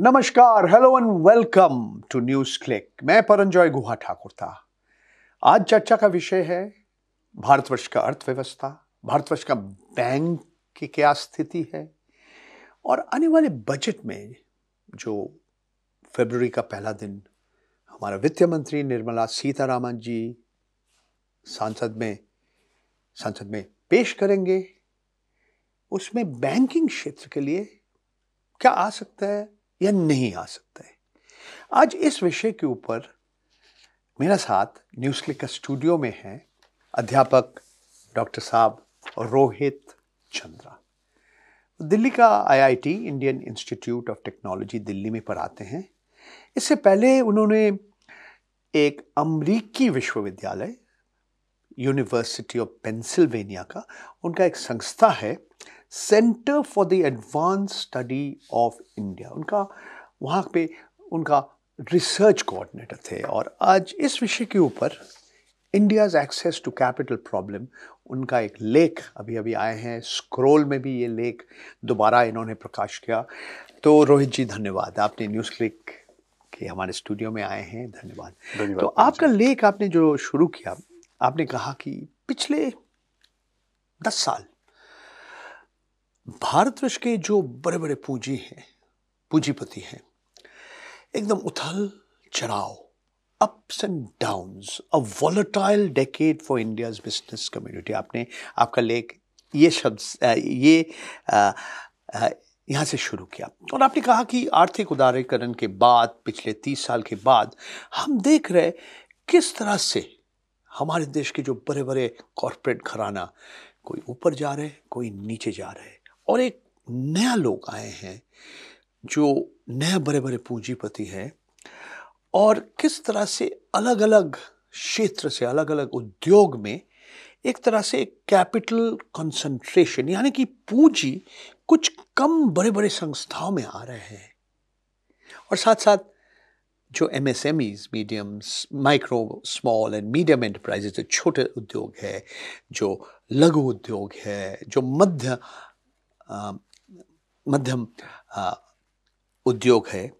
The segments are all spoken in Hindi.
नमस्कार hello and welcome to news click मैं परंजॉय गुहा ठाकुर था आज चर्चा का विषय है भारतवर्ष का अर्थव्यवस्था भारतवर्ष का बैंक की क्या स्थिति है और आने वाले बजट में जो फरवरी का पहला दिन हमारा वित्त मंत्री निर्मला सीतारामन जी सांसद में संसद में पेश करेंगे उसमें बैंकिंग क्षेत्र के लिए क्या आ सकता है या नहीं आ सकता है आज इस विषय के ऊपर मेरा साथ न्यूज़ क्लिक का स्टूडियो में है अध्यापक डॉक्टर साहब रोहित चंद्रा दिल्ली का IIT Indian Institute of Technology Delhi में पढ़ाते हैं इससे पहले उन्होंने एक अमरीकी विश्वविद्यालय यूनिवर्सिटी ऑफ पेंसिल्वेनिया का उनका एक संस्था है centre for the advance study of India उनका वहाँ पे उनका रिसर्च कोऑर्डिनेटर थे और आज इस विषय के ऊपर India's access to capital problem उनका एक लेख अभी अभी आए हैं स्क्रोल में भी ये लेख दोबारा इन्होंने प्रकाश किया तो रोहित जी धन्यवाद आपने न्यूज़ क्लिक के हमारे स्टूडियो में आए हैं धन्यवाद तो आपका लेख आपने जो शुरू किया आपने कहा कि पिछले दस साल भारतवर्ष के जो बड़े बड़े पूंजी हैं पूंजीपति हैं एकदम उथल चढ़ाव ups and downs a volatile decade for India's business community आपने आपका लेख ये शब्द ये यहाँ से शुरू किया और आपने कहा कि आर्थिक उदारीकरण के बाद पिछले तीस साल के बाद हम देख रहे किस तरह से हमारे देश के जो बड़े बड़े कॉरपोरेट घराना कोई ऊपर जा रहे कोई नीचे जा रहे और एक नया लोग आए हैं जो नए बड़े बड़े पूंजीपति हैं और किस तरह से अलग अलग क्षेत्र से अलग अलग उद्योग में एक तरह से कैपिटल कंसंट्रेशन यानी कि पूंजी कुछ कम बड़े बड़े संस्थाओं में आ रहे हैं और साथ साथ जो M S M Es medium micro small and medium enterprises जो छोटे उद्योग है जो लघु उद्योग है जो मध्य मध्यम उद्योग है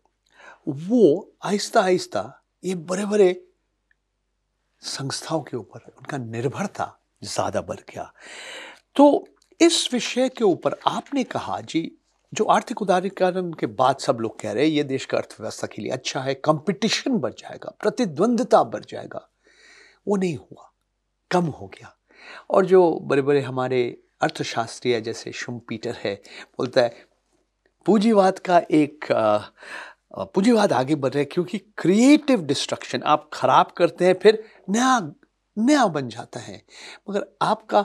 वो आहिस्ता आहिस्ता ये बड़े बड़े संस्थाओं के ऊपर उनका निर्भरता ज़्यादा बढ़ गया तो इस विषय के ऊपर आपने कहा जी जो आर्थिक उदारीकरण के बाद सब लोग कह रहे हैं ये देश का अर्थव्यवस्था के लिए अच्छा है कंपटीशन बढ़ जाएगा प्रतिद्वंदता बढ़ जाएगा वो नहीं हुआ कम हो गया और जो बड़े बड़े हमारे अर्थशास्त्रीय जैसे शुम पीटर है बोलता है पूंजीवाद का एक पूंजीवाद आगे बढ़ रहा है क्योंकि क्रिएटिव डिस्ट्रक्शन आप खराब करते हैं फिर नया नया बन जाता है मगर आपका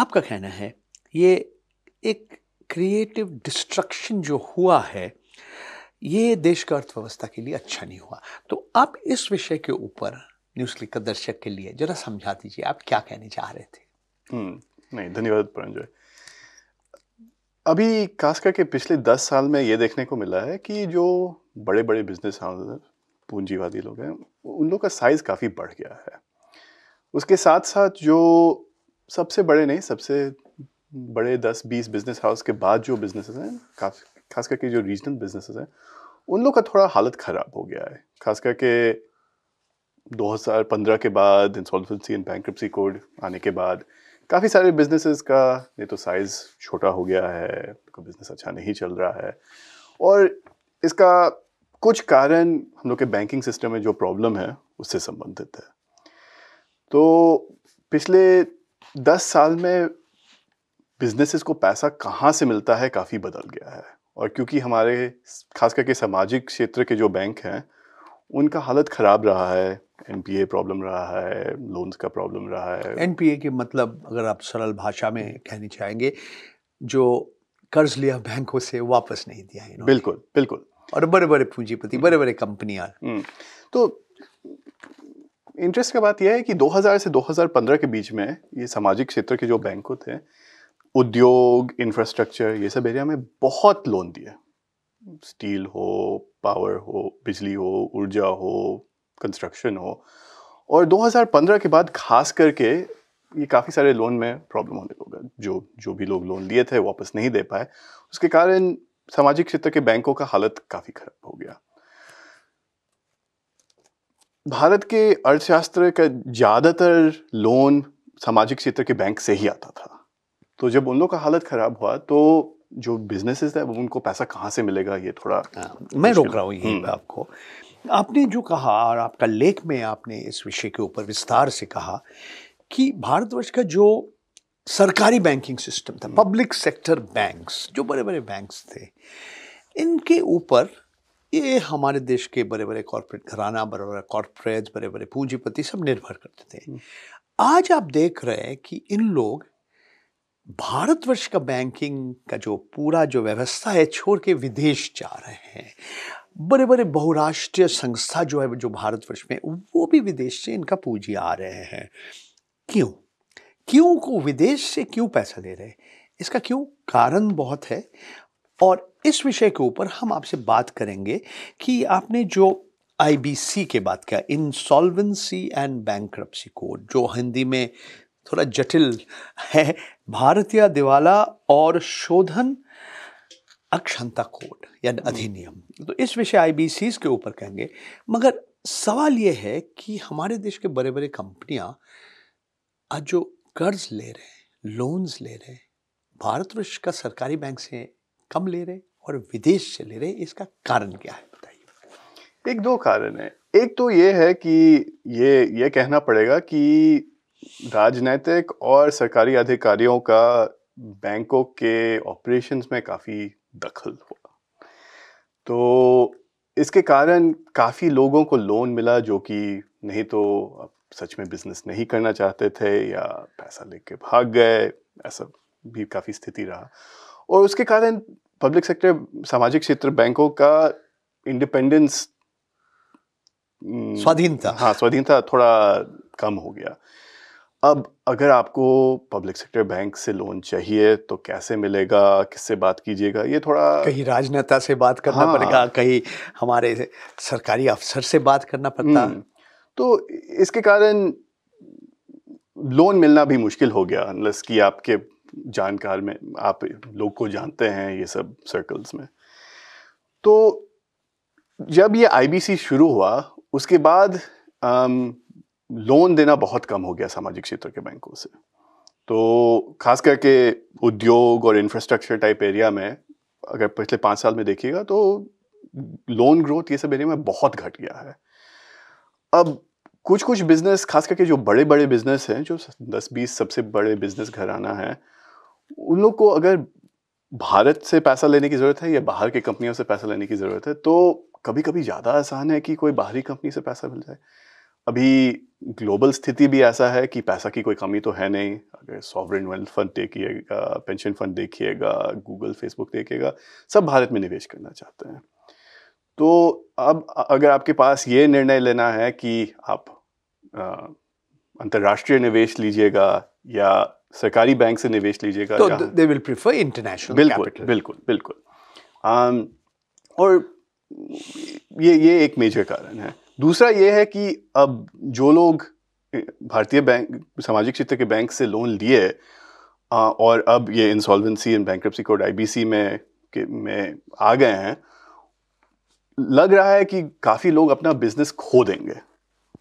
आपका कहना है ये एक क्रिएटिव डिस्ट्रक्शन जो हुआ है ये देश का अर्थव्यवस्था के लिए अच्छा नहीं हुआ तो आप इस विषय के ऊपर न्यूज़ क्लिक दर्शक के लिए ज़रा समझा दीजिए आप क्या कहने चाह रहे थे नहीं धन्यवाद परंजय अभी खास करके पिछले दस साल में ये देखने को मिला है कि जो बड़े बड़े बिजनेस हाउस पूंजीवादी लोग हैं उन लोग का साइज़ काफ़ी बढ़ गया है उसके साथ साथ जो सबसे बड़े नहीं सबसे बड़े दस बीस बिजनेस हाउस के बाद जो बिजनेस हैं खास खास करके जो रीजनल बिजनेस हैं उन लोग का थोड़ा हालत ख़राब हो गया है खास करके 2015 के बाद इंसॉल्वेंसी एंड बैंक्रप्सी कोड आने के बाद काफ़ी सारे बिजनेसेस का ये तो साइज़ छोटा हो गया है तो बिज़नेस अच्छा नहीं चल रहा है और इसका कुछ कारण हम लोग के बैंकिंग सिस्टम में जो प्रॉब्लम है उससे संबंधित है तो पिछले दस साल में बिजनेसेस को पैसा कहाँ से मिलता है काफ़ी बदल गया है और क्योंकि हमारे खास करके सामाजिक क्षेत्र के जो बैंक हैं उनका हालत ख़राब रहा है एन प्रॉब्लम रहा है लोन्स का प्रॉब्लम रहा है एन के मतलब अगर आप सरल भाषा में कहनी चाहेंगे जो कर्ज लिया बैंकों से वापस नहीं दिया है बिल्कुल बिल्कुल और बड़े बड़े पूंजीपति बड़े बड़े कंपनियां हम्म, तो इंटरेस्ट का बात यह है कि 2000 से 2015 के बीच में ये सामाजिक क्षेत्र के जो बैंकों थे उद्योग इंफ्रास्ट्रक्चर ये सब एरिया में बहुत लोन दिए स्टील हो पावर हो बिजली हो ऊर्जा हो कंस्ट्रक्शन हो और 2015 के बाद खास करके ये काफ़ी सारे लोन में प्रॉब्लम होने लगा जो जो भी लोग लोन लिए थे वापस नहीं दे पाए उसके कारण सामाजिक क्षेत्र के बैंकों का हालत काफ़ी खराब हो गया भारत के अर्थशास्त्र का ज़्यादातर लोन सामाजिक क्षेत्र के बैंक से ही आता था तो जब उन लोगों का हालत ख़राब हुआ तो जो बिजनेसेस है वो उनको पैसा कहाँ से मिलेगा ये थोड़ा हाँ, मैं रोक रहा हूँ यही हम्म। आपको आपने जो कहा और आपका लेख में आपने इस विषय के ऊपर विस्तार से कहा कि भारतवर्ष का जो सरकारी बैंकिंग सिस्टम था पब्लिक सेक्टर बैंक्स जो बड़े बड़े बैंक्स थे इनके ऊपर ये हमारे देश के बड़े बड़े कॉरपोरेट घराना बड़े बड़े कॉरपोरेट बड़े बड़े पूंजीपति सब निर्भर करते थे हम्म। आज आप देख रहे हैं कि इन लोग भारतवर्ष का बैंकिंग का जो पूरा जो व्यवस्था है छोड़ के विदेश जा रहे हैं बड़े बड़े बहुराष्ट्रीय संस्था जो है जो भारतवर्ष में वो भी विदेश से इनका पूंजी आ रहे हैं क्यों क्यों को विदेश से क्यों पैसा ले रहे हैं इसका क्यों कारण बहुत है और इस विषय के ऊपर हम आपसे बात करेंगे कि आपने जो आईबीसी के बात किया इंसॉल्वेंसी एंड बैंक्रप्सी कोड जो हिंदी में थोड़ा जटिल है भारतीय दिवाला और शोधन अक्षमता कोड या हम्म। अधिनियम तो इस विषय आई के ऊपर कहेंगे मगर सवाल ये है कि हमारे देश के बड़े बड़े कंपनियां आज जो कर्ज ले रहे हैं लोन्स ले रहे हैं भारतवर्ष का सरकारी बैंक से कम ले रहे हैं और विदेश से ले रहे हैं इसका कारण क्या है बताइए एक दो कारण है एक तो ये है कि ये ये कहना पड़ेगा कि राजनैतिक और सरकारी अधिकारियों का बैंकों के ऑपरेशंस में काफ़ी दखल हुआ तो इसके कारण काफ़ी लोगों को लोन मिला जो कि नहीं तो सच में बिजनेस नहीं करना चाहते थे या पैसा लेके भाग गए ऐसा भी काफ़ी स्थिति रहा और उसके कारण पब्लिक सेक्टर सामाजिक क्षेत्र बैंकों का इंडिपेंडेंस स्वाधीनता हाँ स्वाधीनता थोड़ा कम हो गया अब अगर आपको पब्लिक सेक्टर बैंक से लोन चाहिए तो कैसे मिलेगा किससे बात कीजिएगा ये थोड़ा कहीं राजनेता से बात करना हाँ, पड़ेगा कहीं हमारे सरकारी अफसर से बात करना पड़ता हम्म, तो इसके कारण लोन मिलना भी मुश्किल हो गया अनलस कि आपके जानकार में आप लोग को जानते हैं ये सब सर्कल्स में तो जब ये आईबीसी शुरू हुआ उसके बाद आम, लोन देना बहुत कम हो गया सामाजिक क्षेत्र के बैंकों से तो खास करके उद्योग और इंफ्रास्ट्रक्चर टाइप एरिया में अगर पिछले पाँच साल में देखिएगा तो लोन ग्रोथ ये सब एरिया में बहुत घट गया है अब कुछ कुछ बिजनेस खास करके जो बड़े बड़े बिजनेस हैं जो दस बीस सबसे बड़े बिजनेस घराना है उन लोग को अगर भारत से पैसा लेने की ज़रूरत है या बाहर की कंपनियों से पैसा लेने की ज़रूरत है तो कभी कभी ज़्यादा आसान है कि कोई बाहरी कंपनी से पैसा मिल जाए अभी ग्लोबल स्थिति भी ऐसा है कि पैसा की कोई कमी तो है नहीं अगर सॉवरन वेल्थ फंड देखिएगा पेंशन फंड देखिएगा गूगल फेसबुक देखिएगा सब भारत में निवेश करना चाहते हैं तो अब अगर आपके पास ये निर्णय लेना है कि आप अंतर्राष्ट्रीय निवेश लीजिएगा या सरकारी बैंक से निवेश लीजिएगा तो दे विल प्रेफर इंटरनेशनल बिल्कुल बिल्कुल बिल्कुल और ये ये एक मेजर कारण है दूसरा ये है कि अब जो लोग भारतीय बैंक सामाजिक क्षेत्र के बैंक से लोन लिए और अब ये insolvency and bankruptcy code IBC में के में आ गए हैं लग रहा है कि काफ़ी लोग अपना बिजनेस खो देंगे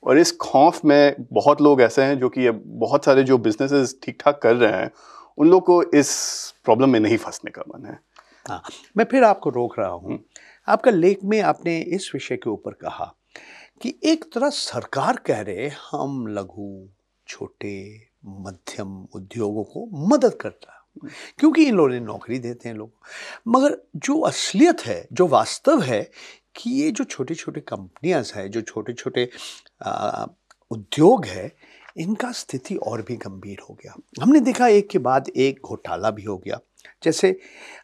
और इस खौफ में बहुत लोग ऐसे हैं जो कि अब बहुत सारे जो बिजनेसेस ठीक ठाक कर रहे हैं उन लोग को इस प्रॉब्लम में नहीं फंसने का मन है हाँ मैं फिर आपको रोक रहा हूँ हम्म। आपका लेख में आपने इस विषय के ऊपर कहा कि एक तरह सरकार कह रहे हम लघु छोटे मध्यम उद्योगों को मदद करता क्योंकि इन लोगों ने नौकरी देते हैं लोग मगर जो असलियत है जो वास्तव है कि ये जो छोटे छोटे कंपनियां हैं जो छोटे छोटे उद्योग है इनका स्थिति और भी गंभीर हो गया हमने देखा एक के बाद एक घोटाला भी हो गया जैसे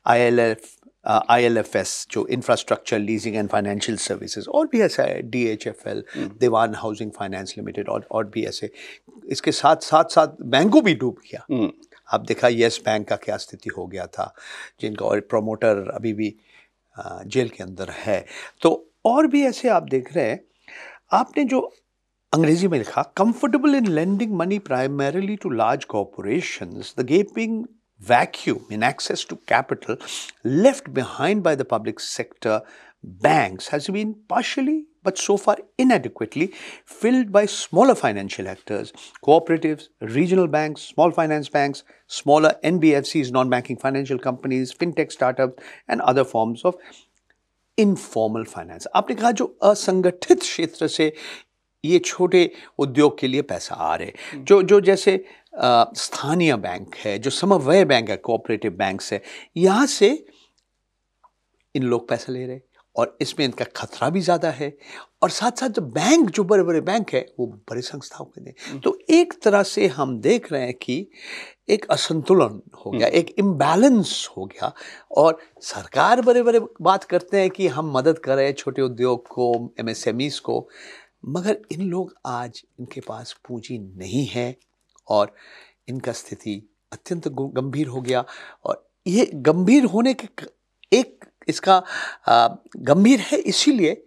I L F ILFS uh, जो infrastructure leasing and financial services और भी ऐसा है DHFL Dewan housing finance limited और और भी ऐसे इसके साथ साथ साथ बैंकों भी डूब गया hmm. आप देखा येस बैंक का क्या स्थिति हो गया था जिनका और प्रोमोटर अभी भी जेल के अंदर है तो और भी ऐसे आप देख रहे हैं आपने जो अंग्रेजी में लिखा comfortable in lending money primarily to large corporation the gaping vacuum in access to capital left behind by the public sector banks has been partially but so far inadequately filled by smaller financial actors, cooperatives, regional banks, small finance banks, smaller NBFCs, non-banking financial companies, fintech startups and other forms of informal finance. आपने कहा जो असंगठित क्षेत्र से ये छोटे उद्योग के लिए पैसा आ रहे जो जो जैसे स्थानीय बैंक है जो समवय बैंक है कोऑपरेटिव बैंक है यहाँ से इन लोग पैसा ले रहे और इसमें इनका खतरा भी ज़्यादा है और साथ साथ जो बैंक जो बड़े बड़े बैंक है वो बड़े संस्थाओं के दें हम्म। तो एक तरह से हम देख रहे हैं कि एक असंतुलन हो गया हम्म। एक इम्बैलेंस हो गया और सरकार बड़े बड़े बात करते हैं कि हम मदद कर रहे हैं छोटे उद्योग को एमएसएमईज e को मगर इन लोग आज इनके पास पूंजी नहीं है और इनका स्थिति अत्यंत गंभीर हो गया और ये गंभीर होने के एक इसका गंभीर है इसीलिए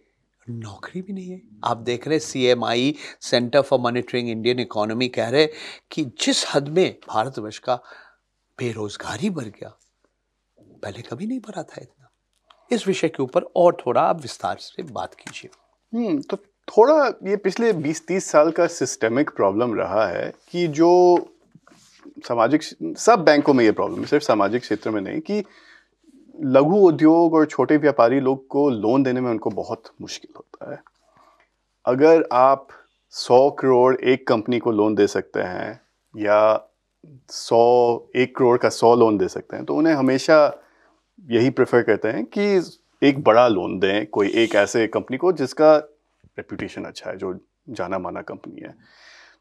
नौकरी भी नहीं है आप देख रहे C M I centre for monitoring Indian economy कह रहे कि जिस हद में भारतवर्ष का बेरोजगारी बढ़ गया पहले कभी नहीं भरा था इतना इस विषय के ऊपर और थोड़ा आप विस्तार से बात कीजिए हम्म, तो थोड़ा ये पिछले 20-30 साल का सिस्टमिक प्रॉब्लम रहा है कि जो सामाजिक सब बैंकों में ये प्रॉब्लम है सिर्फ सामाजिक क्षेत्र में नहीं कि लघु उद्योग और छोटे व्यापारी लोग को लोन देने में उनको बहुत मुश्किल होता है अगर आप 100 करोड़ एक कंपनी को लोन दे सकते हैं या 100 एक करोड़ का 100 लोन दे सकते हैं तो उन्हें हमेशा यही प्रेफर करते हैं कि एक बड़ा लोन दें कोई एक ऐसे कंपनी को जिसका रेपूटेशन अच्छा है जो जाना माना कंपनी है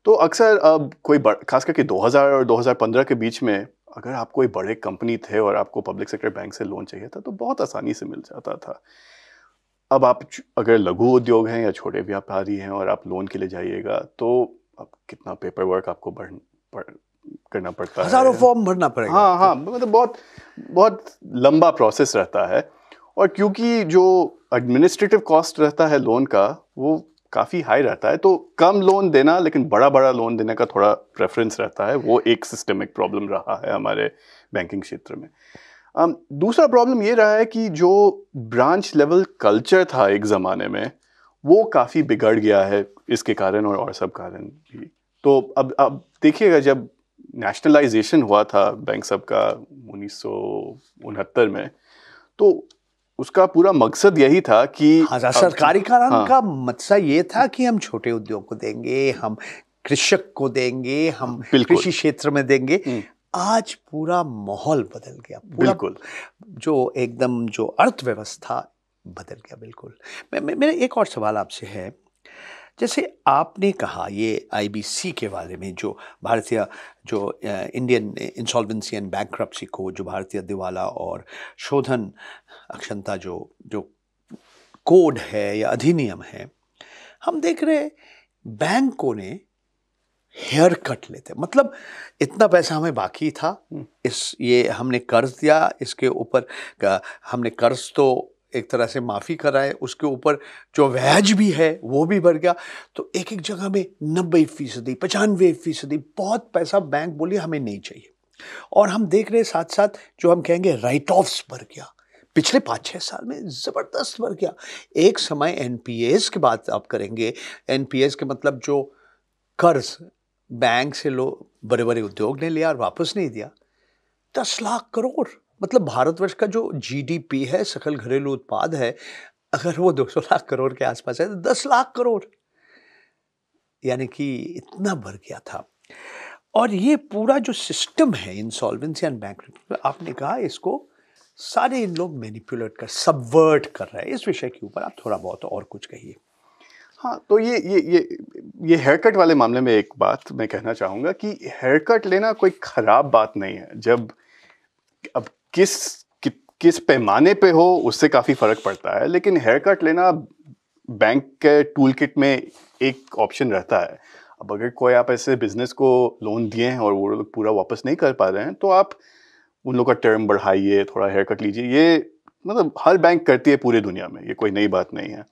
तो अक्सर अब कोई खास करके 2000 और 2015 के बीच में अगर आप कोई बड़े कंपनी थे और आपको पब्लिक सेक्टर बैंक से लोन चाहिए था तो बहुत आसानी से मिल जाता था अब आप अगर लघु उद्योग हैं या छोटे व्यापारी हैं और आप लोन के लिए जाइएगा तो अब कितना पेपर वर्क आपको करना पड़ता है हजारों फॉर्म भरना पड़ेगा हाँ हाँ मतलब बहुत बहुत लंबा प्रोसेस रहता है और क्योंकि जो एडमिनिस्ट्रेटिव कॉस्ट रहता है लोन का वो काफ़ी हाई रहता है तो कम लोन देना लेकिन बड़ा बड़ा लोन देने का थोड़ा प्रेफरेंस रहता है वो एक सिस्टमिक प्रॉब्लम रहा है हमारे बैंकिंग क्षेत्र में um, दूसरा प्रॉब्लम ये रहा है कि जो ब्रांच लेवल कल्चर था एक ज़माने में वो काफ़ी बिगड़ गया है इसके कारण और और सब कारण भी तो अब अब देखिएगा जब नेशनलाइजेशन हुआ था बैंक सब का उन्नीस में तो उसका पूरा मकसद यही था कि हाँ सरकारी हाँ, का मकसद ये था कि हम छोटे उद्योग को देंगे हम कृषक को देंगे हम कृषि क्षेत्र में देंगे हम्म। आज पूरा माहौल बदल गया बिल्कुल जो एकदम जो अर्थव्यवस्था बदल गया बिल्कुल मेरा एक और सवाल आपसे है जैसे आपने कहा ये आईबीसी के बारे में जो भारतीय जो इंडियन इंसॉल्वेंसी एंड बैंक्रप्सी को जो भारतीय दिवाला और शोधन अक्षमता जो जो कोड है या अधिनियम है हम देख रहे बैंकों ने हेयर कट लेते मतलब इतना पैसा हमें बाकी था हम्म। इस ये हमने कर्ज दिया इसके ऊपर हमने कर्ज तो एक तरह से माफ़ी कराए उसके ऊपर जो व्याज भी है वो भी भर गया तो एक एक जगह में नब्बे फीसदी पचानवे फीसदी बहुत पैसा बैंक बोले हमें नहीं चाहिए और हम देख रहे साथ साथ जो हम कहेंगे राइट ऑफ्स भर गया पिछले पाँच छः साल में ज़बरदस्त बढ़ गया एक समय एन की बात आप करेंगे एन के मतलब जो कर्ज बैंक से लो बड़े बड़े उद्योग ने लिया और वापस नहीं दिया दस लाख करोड़ मतलब भारतवर्ष का जो जीडीपी है सकल घरेलू उत्पाद है अगर वो 200 लाख करोड़ के आसपास है तो दस लाख करोड़ यानी कि इतना भर गया था और ये पूरा जो सिस्टम है इंसॉल्वेंसी एंड बैंक आपने कहा इसको सारे इन लोग मैनिपुलेट कर सबवर्ट कर रहे हैं इस विषय के ऊपर आप थोड़ा बहुत और कुछ कहिए हाँ तो ये ये ये ये हेयर कट वाले मामले में एक बात मैं कहना चाहूँगा कि हेयर कट लेना कोई ख़राब बात नहीं है जब अब किस कि, किस पैमाने पे हो उससे काफ़ी फ़र्क पड़ता है लेकिन हेयर कट लेना बैंक के टूल किट में एक ऑप्शन रहता है अब अगर कोई आप ऐसे बिजनेस को लोन दिए हैं और वो लोग पूरा वापस नहीं कर पा रहे हैं तो आप उन लोग का टर्म बढ़ाइए थोड़ा हेयर कट लीजिए ये मतलब हर बैंक करती है पूरी दुनिया में ये कोई नई बात नहीं है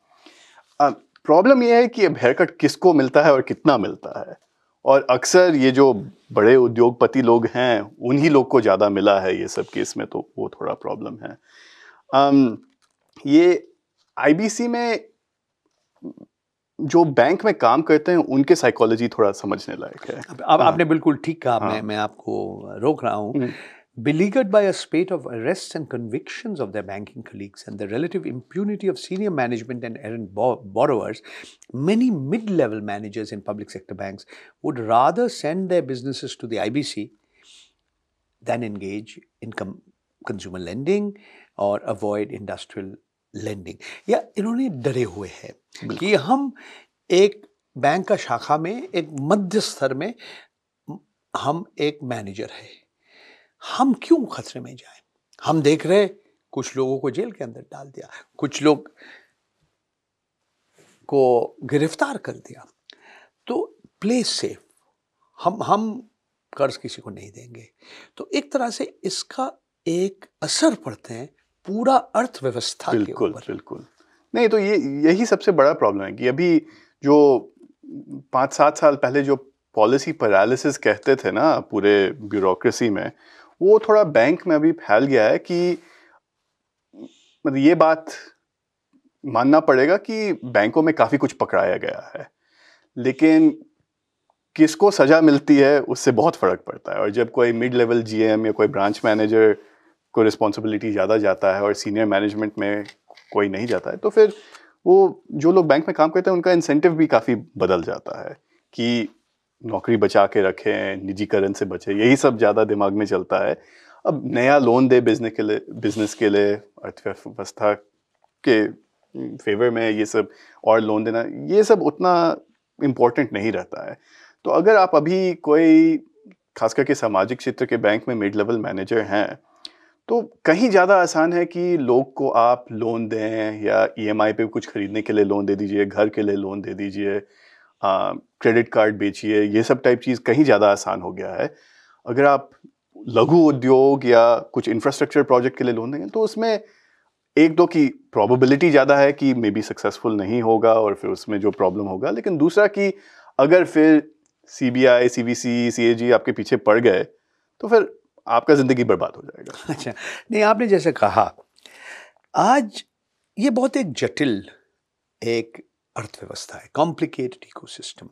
प्रॉब्लम यह है कि अब हेयर कट किसको मिलता है और कितना मिलता है और अक्सर ये जो बड़े उद्योगपति लोग हैं उन्हीं लोग को ज़्यादा मिला है ये सब केस में तो वो थोड़ा प्रॉब्लम है um, ये आईबीसी में जो बैंक में काम करते हैं उनके साइकोलॉजी थोड़ा समझने लायक है अब आप, हाँ। आपने बिल्कुल ठीक कहा हाँ। मैं मैं आपको रोक रहा हूँ हम्म। Beleaguered by a spate of arrests and convictions of their banking colleagues and the relative impunity of senior management and errant borrowers, many mid level managers in public sector banks would rather send their businesses to the IBC than engage in com- consumer lending or avoid industrial lending. Yeah, इन्होंने डरे हुए हैं कि हम एक बैंक का शाखा में एक मध्य स्तर में हम एक मैनेजर है हम क्यों खतरे में जाएं हम देख रहे कुछ लोगों को जेल के अंदर डाल दिया कुछ लोग को गिरफ्तार कर दिया तो प्ले सेफ हम हम कर्ज किसी को नहीं देंगे तो एक तरह से इसका एक असर पड़ते हैं पूरा अर्थव्यवस्था बिल्कुल बिल्कुल नहीं तो ये यही सबसे बड़ा प्रॉब्लम है कि अभी जो पाँच सात साल पहले जो पॉलिसी पैरालिसिस कहते थे ना पूरे ब्यूरोक्रेसी में वो थोड़ा बैंक में अभी फैल गया है कि मतलब ये बात मानना पड़ेगा कि बैंकों में काफ़ी कुछ पकड़ाया गया है लेकिन किसको सज़ा मिलती है उससे बहुत फ़र्क पड़ता है और जब कोई मिड लेवल जीएम या कोई ब्रांच मैनेजर को रिस्पॉन्सिबिलिटी ज़्यादा जाता है और सीनियर मैनेजमेंट में कोई नहीं जाता है तो फिर वो जो लोग बैंक में काम करते हैं उनका इंसेंटिव भी काफ़ी बदल जाता है कि नौकरी बचा के रखें निजीकरण से बचें यही सब ज़्यादा दिमाग में चलता है अब नया लोन दे बिजनेस के लिए बिजनेस के लिए अर्थव्यवस्था के फेवर में ये सब और लोन देना ये सब उतना इम्पोर्टेंट नहीं रहता है तो अगर आप अभी कोई खास करके सामाजिक क्षेत्र के बैंक में मिड लेवल मैनेजर हैं तो कहीं ज़्यादा आसान है कि लोग को आप लोन दें या ई e पे कुछ खरीदने के लिए लोन दे दीजिए घर के लिए लोन दे दीजिए क्रेडिट कार्ड बेचिए ये सब टाइप चीज़ कहीं ज़्यादा आसान हो गया है अगर आप लघु उद्योग या कुछ इंफ्रास्ट्रक्चर प्रोजेक्ट के लिए लोन देंगे तो उसमें एक दो की प्रोबेबिलिटी ज़्यादा है कि मे बी सक्सेसफुल नहीं होगा और फिर उसमें जो प्रॉब्लम होगा लेकिन दूसरा कि अगर फिर C B I C B C सी ए जी आपके पीछे पड़ गए तो फिर आपका ज़िंदगी बर्बाद हो जाएगा अच्छा नहीं आपने जैसे कहा आज ये बहुत एक जटिल एक अर्थव्यवस्था है कॉम्प्लिकेटेड इकोसिस्टम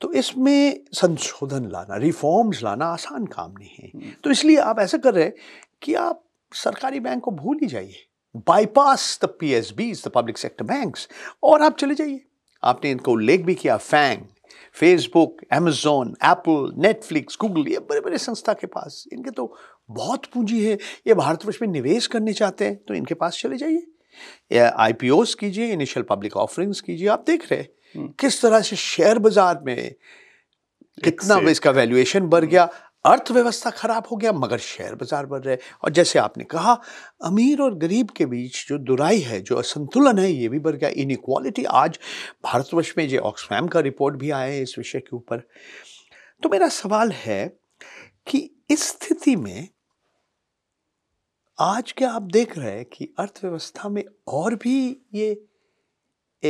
तो इसमें संशोधन लाना रिफॉर्म्स लाना आसान काम नहीं है हम्म। तो इसलिए आप ऐसा कर रहे हैं कि आप सरकारी बैंक को भूल ही जाइए bypass the P S Bs the public sector bank और आप चले जाइए आपने इनका उल्लेख भी किया FAANG Facebook Amazon Apple Netflix Google ये बड़े बड़े संस्था के पास इनके तो बहुत पूंजी है ये भारतवर्ष में निवेश करने चाहते हैं तो इनके पास चले जाइए आई कीजिए इनिशियल पब्लिक ऑफरिंग्स कीजिए आप देख रहे हम्म। किस तरह से शेयर बाजार में कितना इसका वैल्यूएशन बढ़ गया हम्म। अर्थव्यवस्था खराब हो गया मगर शेयर बाजार बढ़ रहे और जैसे आपने कहा अमीर और गरीब के बीच जो दुराई है जो असंतुलन है ये भी बढ़ गया इनक्वालिटी आज भारतवर्ष में जो ऑक्सफैम का रिपोर्ट भी आया है इस विषय के ऊपर तो मेरा सवाल है कि इस स्थिति में आज क्या आप देख रहे हैं कि अर्थव्यवस्था में और भी ये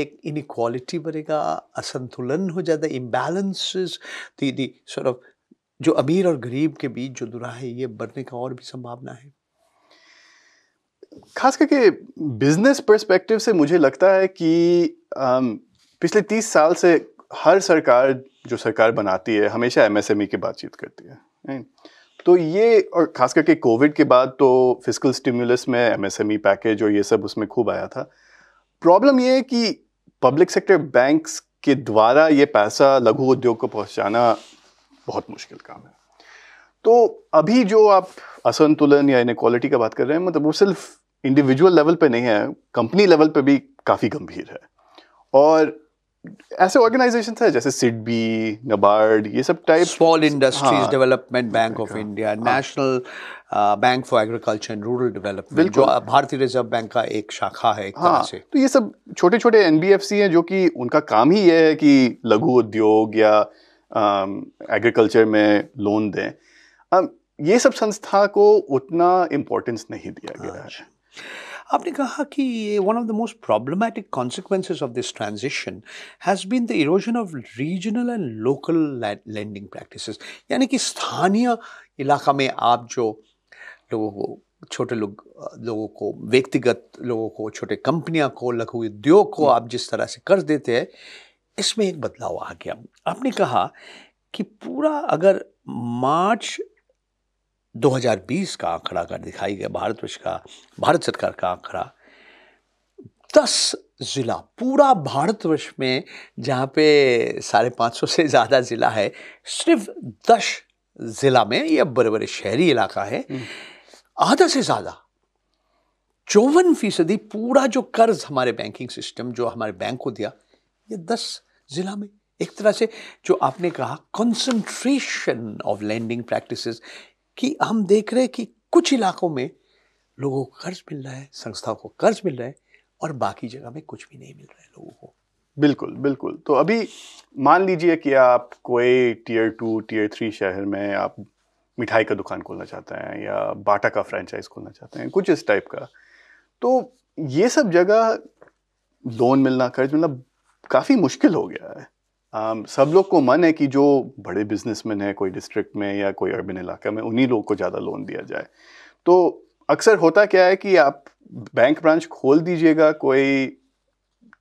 एक इनक्वालिटी बढ़ेगा असंतुलन हो जाता है इम्बैलेंस दीदी दी ऑफ जो अमीर और गरीब के बीच जो दुरा है ये बढ़ने का और भी संभावना है खास करके बिजनेस पर्सपेक्टिव से मुझे लगता है कि आम, um, पिछले तीस साल से हर सरकार जो सरकार बनाती है हमेशा एमएसएमई e की बातचीत करती है तो ये और खास करके कोविड के बाद तो फिजिकल स्टिमुलस में एमएसएमई पैकेज और ये सब उसमें खूब आया था प्रॉब्लम ये है कि पब्लिक सेक्टर बैंक्स के द्वारा ये पैसा लघु उद्योग को पहुंचाना बहुत मुश्किल काम है तो अभी जो आप असंतुलन या इनक्वालिटी का बात कर रहे हैं मतलब वो सिर्फ इंडिविजुअल लेवल पे नहीं है कंपनी लेवल पे भी काफ़ी गंभीर है और ऐसे ऑर्गेनाइजेशन है जैसे सिडबी नबार्ड ये सब type small industries development bank of India national bank for agriculture and rural development जो भारतीय रिजर्व बैंक का एक शाखा है एक हाँ, से तो ये सब छोटे छोटे एन हैं जो कि उनका काम ही ये है कि लघु उद्योग या एग्रीकल्चर um, में लोन दें um, ये सब संस्था को उतना इम्पोर्टेंस नहीं दिया गया है अच्छा। आपने कहा कि one of the most problematic consequences of this transition has been the erosion of regional and local lending practice यानी कि स्थानीय इलाका में आप जो लोगों को छोटे लोग लोगों को व्यक्तिगत लोगों को छोटे कंपनियां को लघु उद्योग को हम्म। आप जिस तरह से कर्ज देते हैं इसमें एक बदलाव आ गया आपने कहा कि पूरा अगर मार्च 2020 का आंकड़ा अगर दिखाई गया भारतवर्ष का भारत सरकार का आंकड़ा दस ज़िला पूरा भारतवर्ष में जहाँ पे साढ़े पाँच सौ से ज़्यादा ज़िला है सिर्फ दस ज़िला में यह बड़े बड़े शहरी इलाका है हम्म। आधा से ज़्यादा चौवन फीसदी पूरा जो कर्ज हमारे बैंकिंग सिस्टम जो हमारे बैंक को दिया ये दस ज़िला में एक तरह से जो आपने कहा कंसंट्रेशन ऑफ लैंडिंग प्रैक्टिसेस कि हम देख रहे हैं कि कुछ इलाकों में लोगों को कर्ज मिल रहा है संस्थाओं को कर्ज मिल रहा है और बाकी जगह में कुछ भी नहीं मिल रहा है लोगों को बिल्कुल बिल्कुल तो अभी मान लीजिए कि आप कोई टीयर टू टीयर थ्री शहर में आप मिठाई का दुकान खोलना चाहते हैं या बाटा का फ्रेंचाइज खोलना चाहते हैं कुछ इस टाइप का तो ये सब जगह लोन मिलना कर्ज मिलना काफ़ी मुश्किल हो गया है um, सब लोग को मन है कि जो बड़े बिजनेसमैन है कोई डिस्ट्रिक्ट में या कोई अर्बन इलाका में उन्हीं लोग को ज़्यादा लोन दिया जाए तो अक्सर होता क्या है कि आप बैंक ब्रांच खोल दीजिएगा कोई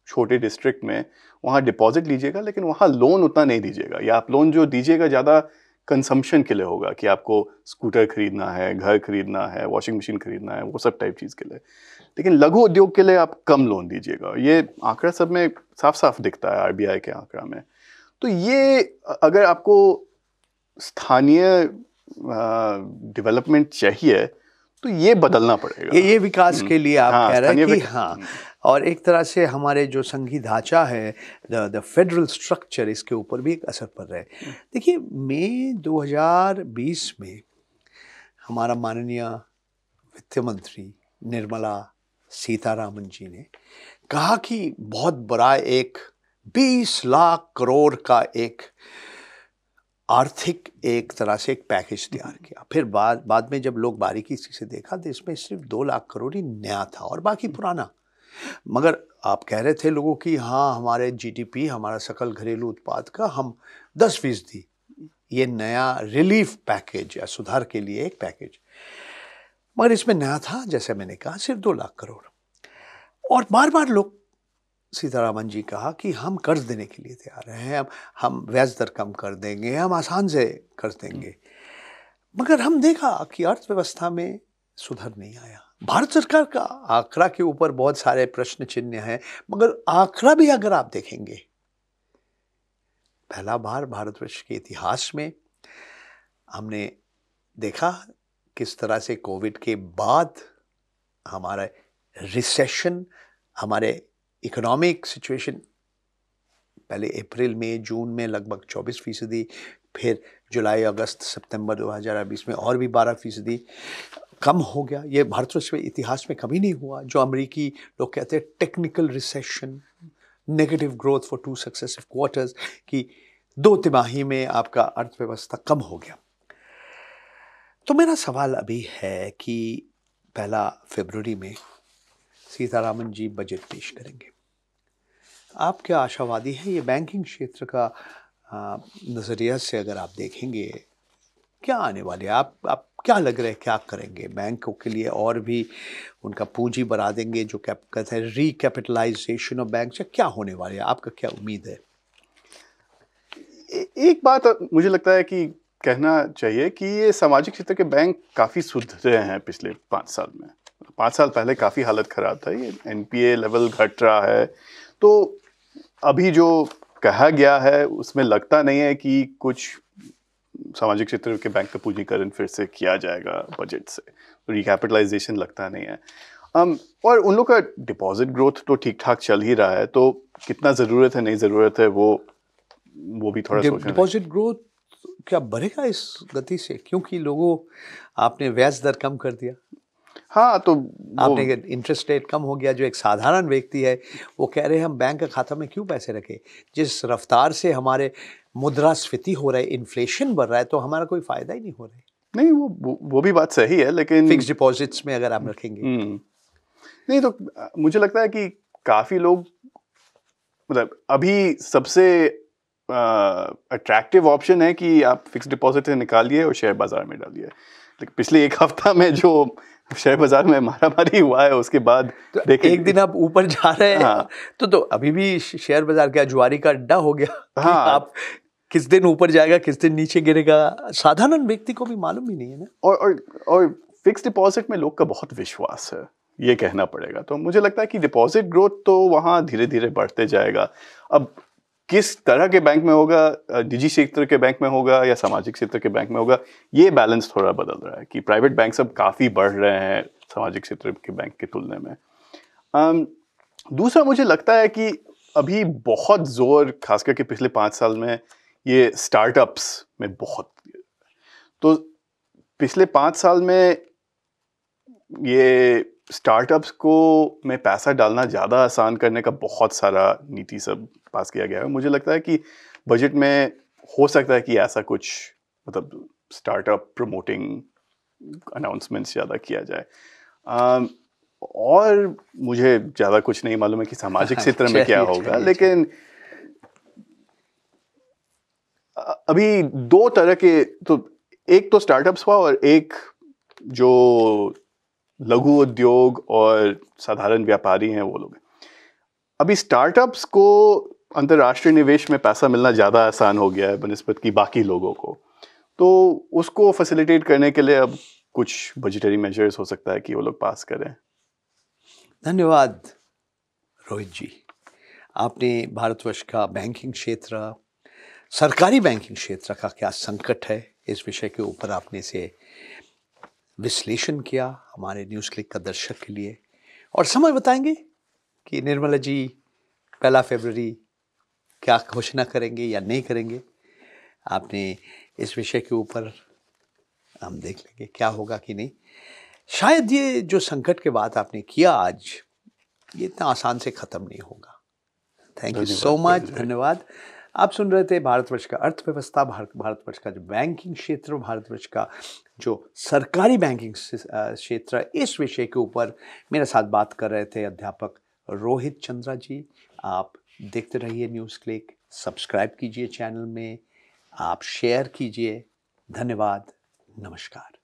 छोटे डिस्ट्रिक्ट में वहाँ डिपॉजिट लीजिएगा लेकिन वहाँ लोन उतना नहीं दीजिएगा या आप लोन जो दीजिएगा ज़्यादा कंसम्पशन के लिए होगा कि आपको स्कूटर खरीदना है घर खरीदना है वॉशिंग मशीन खरीदना है वो सब टाइप चीज़ के लिए लेकिन लघु उद्योग के लिए आप कम लोन दीजिएगा ये आंकड़ा सब में साफ साफ दिखता है आर के आंकड़ा में तो ये अगर आपको स्थानीय डेवलपमेंट चाहिए तो ये बदलना पड़ेगा ये ये विकास हम्म। के लिए आप हाँ, कह रहे हैं कि हाँ हम्म। और एक तरह से हमारे जो संघी ढांचा है द द फेडरल स्ट्रक्चर इसके ऊपर भी एक असर पड़ रहा है हम्म। देखिए मई 2020 में हमारा माननीय वित्त मंत्री निर्मला सीतारामन जी ने कहा कि बहुत बड़ा एक 20 लाख करोड़ का एक आर्थिक एक तरह से एक पैकेज तैयार हम्म। किया फिर बाद बाद में जब लोग बारीकी से देखा तो इसमें सिर्फ दो लाख करोड़ ही नया था और बाकी हम्म। पुराना मगर आप कह रहे थे लोगों की हाँ हमारे जीडीपी हमारा सकल घरेलू उत्पाद का हम दस फीसदी ये नया रिलीफ पैकेज या सुधार के लिए एक पैकेज मगर इसमें नया था जैसे मैंने कहा सिर्फ दो लाख करोड़ और बार बार लोग सीतारामन जी कहा कि हम कर्ज देने के लिए तैयार हैं हम हम ब्याज दर कम कर देंगे हम आसान से कर्ज देंगे हम्म। मगर हम देखा कि अर्थव्यवस्था में सुधर नहीं आया भारत सरकार का आंकड़ा के ऊपर बहुत सारे प्रश्न चिन्ह हैं मगर आंकड़ा भी अगर आप देखेंगे पहला बार भारतवर्ष के इतिहास में हमने देखा किस तरह से कोविड के बाद हमारा रिसेशन हमारे इकोनॉमिक सिचुएशन पहले अप्रैल में जून में लगभग 24 फीसदी फिर जुलाई अगस्त सितंबर 2020 में और भी 12 फीसदी कम हो गया ये भारतवर्ष में इतिहास में कभी नहीं हुआ जो अमेरिकी लोग कहते हैं technical recession negative growth for two successive quarters की दो तिमाही में आपका अर्थव्यवस्था कम हो गया तो मेरा सवाल अभी है कि पहला फेबररी में सीतारामन जी बजट पेश करेंगे आप क्या आशावादी हैं ये बैंकिंग क्षेत्र का नज़रिया से अगर आप देखेंगे क्या आने वाले आप आप क्या लग रहा है क्या करेंगे बैंकों के लिए और भी उनका पूंजी बढ़ा देंगे जो क्या कहते हैं रिकैपिटलाइजेशन ऑफ बैंक क्या होने वाले है आपका क्या उम्मीद है एक बात मुझे लगता है कि कहना चाहिए कि ये सामाजिक क्षेत्र के बैंक काफ़ी सुधरे हैं पिछले पाँच साल में पाँच साल पहले काफ़ी हालत ख़राब था ये एनपीए लेवल घट रहा है तो अभी जो कहा गया है उसमें लगता नहीं है कि कुछ सामाजिक क्षेत्र के बैंक का पूंजीकरण फिर से किया जाएगा बजट से रिकैपिटलाइजेशन लगता नहीं है um, और उन लोग का डिपॉजिट ग्रोथ तो ठीक ठाक चल ही रहा है तो कितना ज़रूरत है नहीं ज़रूरत है वो वो भी थोड़ा सोचना डिपॉजिट ग्रोथ क्या बढ़ेगा इस गति से क्योंकि लोगों आपने व्याज दर कम कर दिया हाँ तो आपने इंटरेस्ट रेट कम हो गया जो एक साधारण व्यक्ति है वो कह रहे हैं हम बैंक के खाता में क्यों पैसे रखें जिस रफ्तार से हमारे मुद्रास्फीति हो रहा है इन्फ्लेशन बढ़ रहा है तो हमारा कोई फ़ायदा ही नहीं हो रहा है नहीं वो वो भी बात सही है लेकिन फिक्स डिपॉजिट्स में अगर आप हम्म, रखेंगे नहीं तो मुझे लगता है कि काफ़ी लोग मतलब अभी सबसे अट्रैक्टिव uh, ऑप्शन है कि आप फिक्स डिपॉजिट से निकालिए और शेयर बाजार में डालिए लेकिन पिछले एक हफ्ता में जो शेयर बाजार में मारी हुआ है उसके बाद तो एक दिन आप ऊपर जा रहे हैं हाँ। तो तो अभी भी शेयर बाजार क्या जुआरी का अड्डा हो गया हाँ आप किस दिन ऊपर जाएगा किस दिन नीचे गिरेगा साधारण व्यक्ति को भी मालूम ही नहीं है ना और और और फिक्स डिपॉजिट में लोग का बहुत विश्वास है ये कहना पड़ेगा तो मुझे लगता है कि डिपॉजिट ग्रोथ तो वहाँ धीरे धीरे बढ़ते जाएगा अब किस तरह के बैंक में होगा निजी क्षेत्र के बैंक में होगा या सामाजिक क्षेत्र के बैंक में होगा ये बैलेंस थोड़ा बदल रहा है कि प्राइवेट बैंक सब काफ़ी बढ़ रहे हैं सामाजिक क्षेत्र के बैंक की तुलना में um, दूसरा मुझे लगता है कि अभी बहुत जोर खास करके पिछले पाँच साल में ये स्टार्टअप्स में बहुत तो पिछले पाँच साल में ये स्टार्टअप्स को में पैसा डालना ज़्यादा आसान करने का बहुत सारा नीति सब पास किया गया है मुझे लगता है कि बजट में हो सकता है कि ऐसा कुछ मतलब स्टार्टअप प्रमोटिंग अनाउंसमेंट्स ज़्यादा किया जाए और मुझे ज़्यादा कुछ नहीं मालूम है कि सामाजिक क्षेत्र में क्या होगा लेकिन अभी दो तरह के तो एक तो स्टार्टअप्स हुआ और एक जो लघु उद्योग और साधारण व्यापारी हैं वो लोग अभी स्टार्टअप्स को अंतर्राष्ट्रीय निवेश में पैसा मिलना ज़्यादा आसान हो गया है बनस्पत की बाकी लोगों को तो उसको फैसिलिटेट करने के लिए अब कुछ बजटरी मेजर्स हो सकता है कि वो लोग पास करें धन्यवाद रोहित जी आपने भारतवर्ष का बैंकिंग क्षेत्र सरकारी बैंकिंग क्षेत्र का क्या संकट है इस विषय के ऊपर आपने से विश्लेषण किया हमारे न्यूज़ क्लिक का दर्शक के लिए और समय बताएंगे कि निर्मला जी पहला फरवरी क्या घोषणा करेंगे या नहीं करेंगे आपने इस विषय के ऊपर हम देख लेंगे क्या होगा कि नहीं शायद ये जो संकट के बाद आपने किया आज ये इतना आसान से ख़त्म नहीं होगा थैंक यू सो मच धन्यवाद आप सुन रहे थे भारतवर्ष का अर्थव्यवस्था भारत भारतवर्ष का जो बैंकिंग क्षेत्र भारतवर्ष का जो सरकारी बैंकिंग क्षेत्र इस विषय के ऊपर मेरे साथ बात कर रहे थे अध्यापक रोहित चंद्रा जी आप देखते रहिए न्यूज़ क्लिक सब्सक्राइब कीजिए चैनल में आप शेयर कीजिए धन्यवाद नमस्कार